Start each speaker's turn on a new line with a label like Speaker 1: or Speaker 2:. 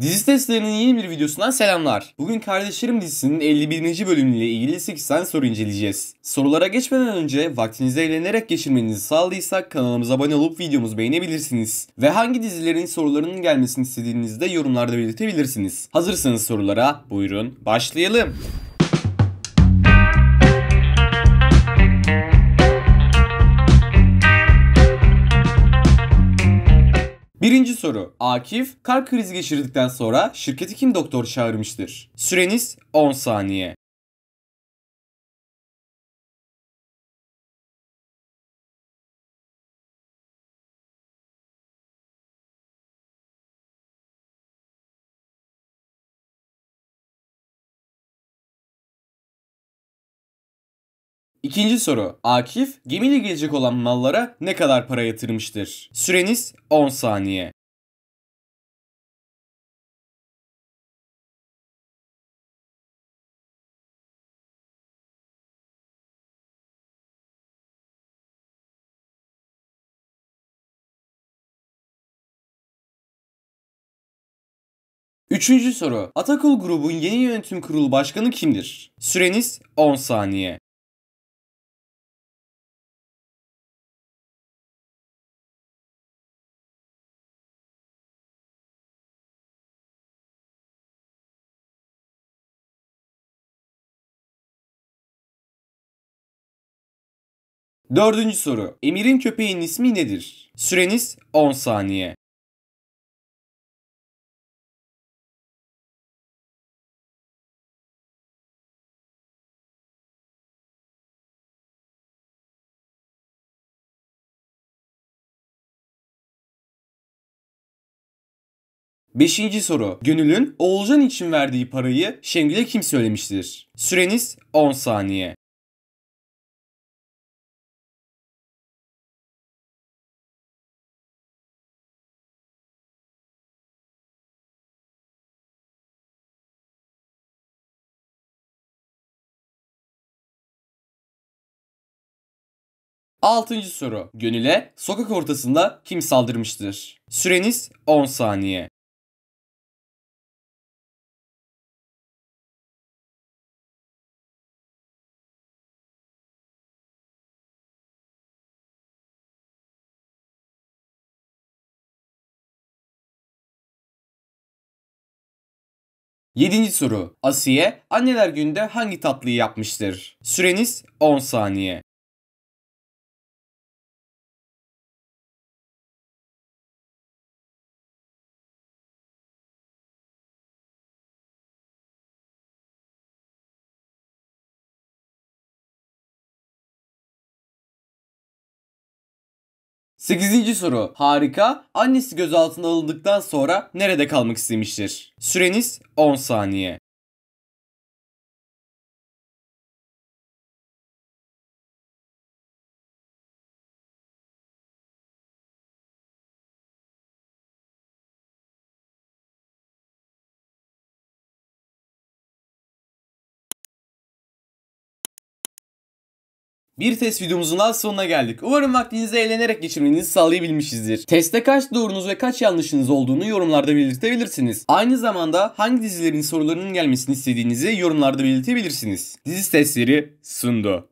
Speaker 1: Dizi testlerinin yeni bir videosundan
Speaker 2: selamlar. Bugün Kardeşlerim dizisinin 51. bölümüyle ilgili 8 tane soru inceleyeceğiz. Sorulara geçmeden önce vaktinizi eğlenerek geçirmenizi sağladıysak kanalımıza abone olup videomuzu beğenebilirsiniz. Ve hangi dizilerin sorularının gelmesini istediğinizde yorumlarda belirtebilirsiniz. Hazırsanız sorulara buyurun başlayalım. Birinci soru. Akif kalp krizi geçirdikten sonra şirketi kim doktor çağırmıştır? Süreniz 10 saniye.
Speaker 3: İkinci soru. Akif gemiyle gelecek olan mallara ne kadar para yatırmıştır? Süreniz 10 saniye. Üçüncü soru. Atakol grubun yeni yönetim kurulu başkanı kimdir? Süreniz 10 saniye. Dördüncü soru. Emir'in köpeğin ismi nedir? Süreniz 10 saniye. Beşinci soru. Gönül'ün Oğulcan için verdiği parayı Şengül'e kim söylemiştir? Süreniz 10 saniye. 6. soru. Gönül'e sokak ortasında kim saldırmıştır? Süreniz 10 saniye. Yedinci soru. Asiye anneler günde hangi tatlıyı yapmıştır? Süreniz 10 saniye. 8. soru. Harika. Annesi gözaltına alındıktan sonra nerede kalmak istemiştir? Süreniz 10 saniye.
Speaker 2: Bir test videomuzun az sonuna geldik. Umarım vaktinizi eğlenerek geçirmenizi sağlayabilmişizdir. Teste kaç doğrunuz ve kaç yanlışınız olduğunu yorumlarda belirtebilirsiniz. Aynı zamanda hangi dizilerin sorularının gelmesini istediğinizi yorumlarda belirtebilirsiniz. Dizi testleri sundu.